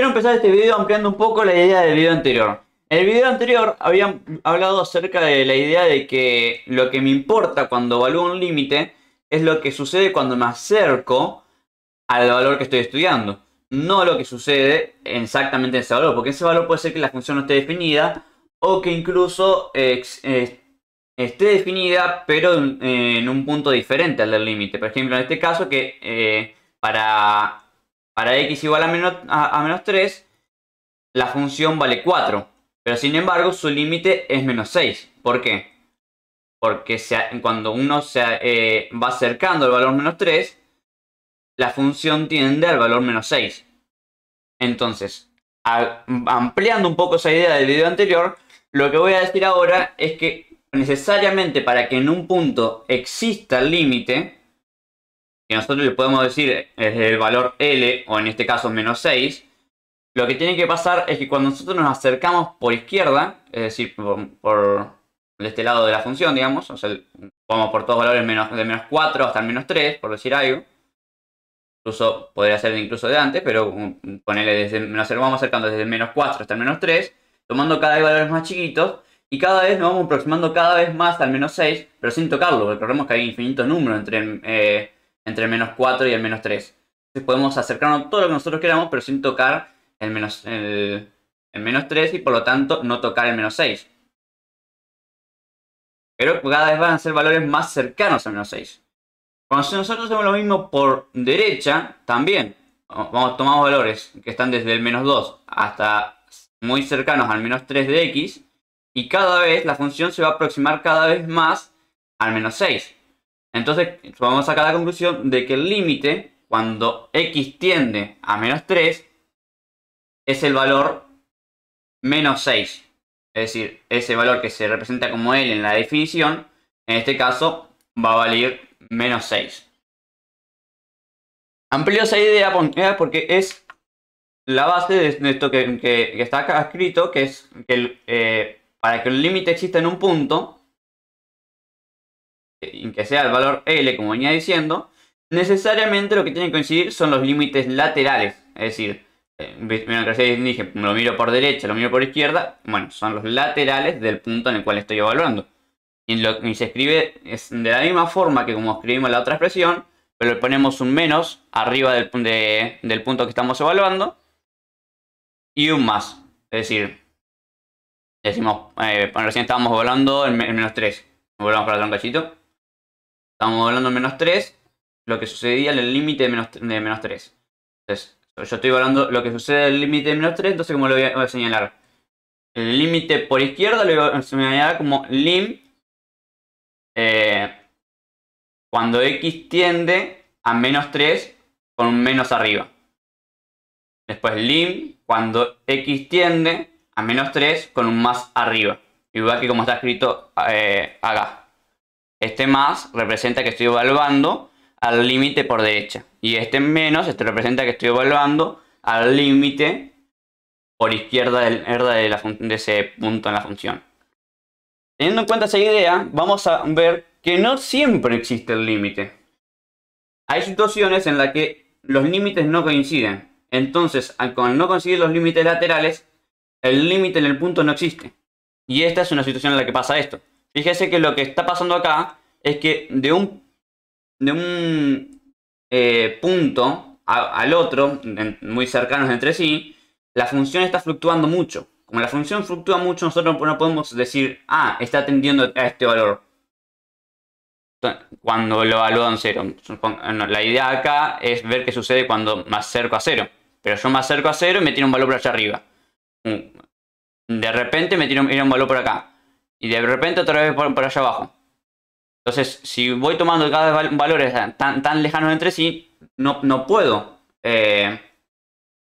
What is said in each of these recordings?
Quiero empezar este video ampliando un poco la idea del video anterior. En el video anterior había hablado acerca de la idea de que lo que me importa cuando evalúo un límite es lo que sucede cuando me acerco al valor que estoy estudiando. No lo que sucede exactamente en ese valor, porque ese valor puede ser que la función no esté definida o que incluso esté definida pero en, un punto diferente al del límite. Por ejemplo, en este caso que eh, para para x igual a menos, 3, la función vale 4. Pero sin embargo, su límite es menos 6. ¿Por qué? Porque cuando uno se eh, va acercando al valor menos 3, la función tiende al valor menos 6. Entonces, ampliando un poco esa idea del video anterior, lo que voy a decir ahora es que necesariamente para que en un punto exista el límite, que nosotros le podemos decir es el valor L, o en este caso menos 6, lo que tiene que pasar es que cuando nosotros nos acercamos por izquierda, es decir, por, este lado de la función, digamos, o vamos por todos los valores de menos 4 hasta el menos 3, por decir algo, incluso podría ser incluso de antes, pero ponerle desde, nos vamos acercando desde menos 4 hasta el menos 3, tomando cada vez valores más chiquitos, y cada vez nos vamos aproximando cada vez más al menos 6, pero sin tocarlo, porque recordemos que hay infinitos números entre... Eh, entre el menos 4 y el menos 3. Entonces podemos acercarnos todo lo que nosotros queramos, pero sin tocar el menos, el, 3 y por lo tanto no tocar el menos 6. Pero cada vez van a ser valores más cercanos al menos 6. Cuando nosotros hacemos lo mismo por derecha, también vamos, tomamos valores que están desde el menos 2 hasta muy cercanos al menos 3 de x. Y cada vez la función se va a aproximar cada vez más al menos 6. Entonces vamos a sacar la conclusión de que el límite, cuando x tiende a menos 3, es el valor menos 6. Es decir, ese valor que se representa como L en la definición, en este caso va a valer menos 6. Amplio esa idea eh, porque es la base de esto que, está acá escrito, que es que eh, para que el límite exista en un punto, que sea el valor L, como venía diciendo, necesariamente lo que tiene que coincidir son los límites laterales. Es decir, eh, dije, lo miro por derecha, lo miro por izquierda, bueno, son los laterales del punto en el cual estoy evaluando. Y, se escribe es de la misma forma que como escribimos la otra expresión, pero le ponemos un menos arriba del, punto que estamos evaluando y un más. Es decir, decimos, eh, recién estábamos evaluando el menos 3. Volvamos para un cachito. Estamos hablando menos 3, lo que sucedía en el límite de menos, 3. Entonces, yo estoy hablando lo que sucede en el límite de menos 3, entonces como lo voy a, señalar. El límite por izquierda lo voy a señalar como lim eh, cuando x tiende a menos 3 con un menos arriba. Después lim cuando x tiende a menos 3 con un más arriba. Igual que como está escrito eh, acá. Este más representa que estoy evaluando al límite por derecha. Y este menos, este representa que estoy evaluando al límite por izquierda de, de ese punto en la función. Teniendo en cuenta esa idea, vamos a ver que no siempre existe el límite. Hay situaciones en las que los límites no coinciden. Entonces, al no conseguir los límites laterales, el límite en el punto no existe. Y esta es una situación en la que pasa esto. Fíjese que lo que está pasando acá es que de un, de un eh, punto al otro, muy cercanos entre sí, la función está fluctuando mucho. Como la función fluctúa mucho, nosotros no podemos decir, ah, está atendiendo a este valor. Cuando lo evalúo en cero. La idea acá es ver qué sucede cuando más acerco a cero. Pero yo me acerco a cero y me tiro un valor por allá arriba. Mm, de repente me tiene me un valor por acá y de repente otra vez por, allá abajo. Entonces, si voy tomando cada valores tan, tan lejanos entre sí, no, puedo eh,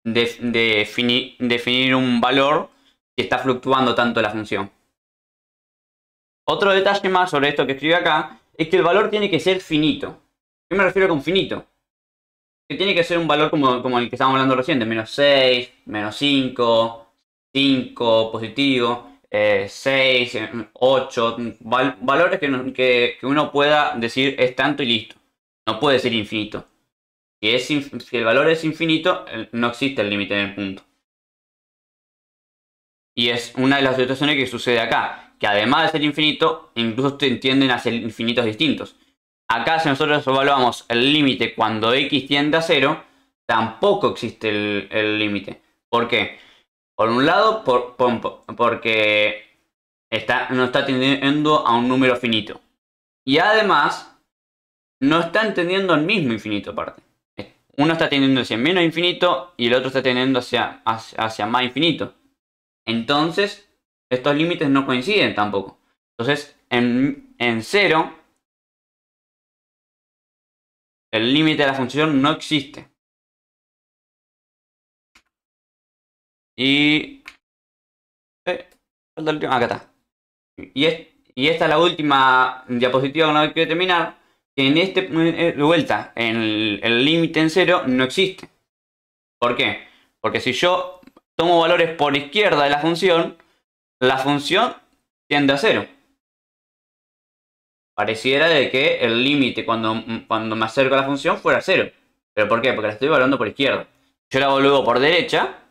definir un valor que está fluctuando tanto la función. Otro detalle más sobre esto que escribe acá es que el valor tiene que ser finito. ¿Qué me refiero con finito? Que tiene que ser un valor como, como el que estábamos hablando recién, de menos 6, menos 5, 5, positivo. 6, eh, 8, eh, valores que, uno pueda decir es tanto y listo. No puede ser infinito. Si, el valor es infinito, no existe el límite en el punto. Y es una de las situaciones que sucede acá, que además de ser infinito, incluso te entienden a infinitos distintos. Acá si nosotros evaluamos el límite cuando x tiende a 0, tampoco existe el límite. ¿Por qué? Por un lado, por, porque no está atendiendo a un número finito. Y además, no está entendiendo el mismo infinito aparte. Uno está tendiendo hacia menos infinito y el otro está tendiendo hacia, hacia, más infinito. Entonces, estos límites no coinciden tampoco. Entonces, en, en cero, el límite de la función no existe. Y... Eh, está. Y, y esta es la última diapositiva no hay que terminar. En este, eh, vuelta, en el límite en cero no existe. ¿Por qué? Porque si yo tomo valores por izquierda de la función, la función tiende a cero. Pareciera de que el límite cuando, me acerco a la función fuera cero. ¿Pero por qué? Porque la estoy evaluando por izquierda. Yo la vuelvo por derecha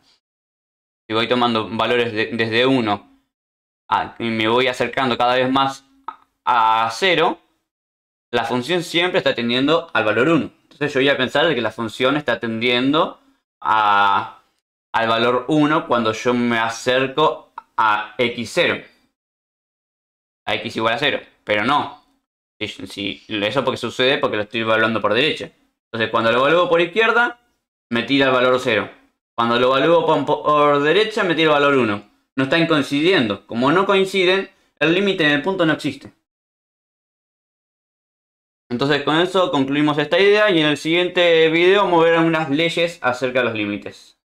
y voy tomando valores desde 1 ah, y me voy acercando cada vez más a 0, la función siempre está tendiendo al valor 1. Entonces yo voy a pensar que la función está tendiendo a, al valor 1 cuando yo me acerco a x0. A x igual a 0. Pero no. Si, eso porque sucede porque lo estoy evaluando por derecha. Entonces cuando lo evalúo por izquierda, me tira el valor 0. Cuando lo evalúo por derecha me tiro valor 1. No están coincidiendo. Como no coinciden, el límite en el punto no existe. Entonces con eso concluimos esta idea y en el siguiente video vamos a ver unas leyes acerca de los límites.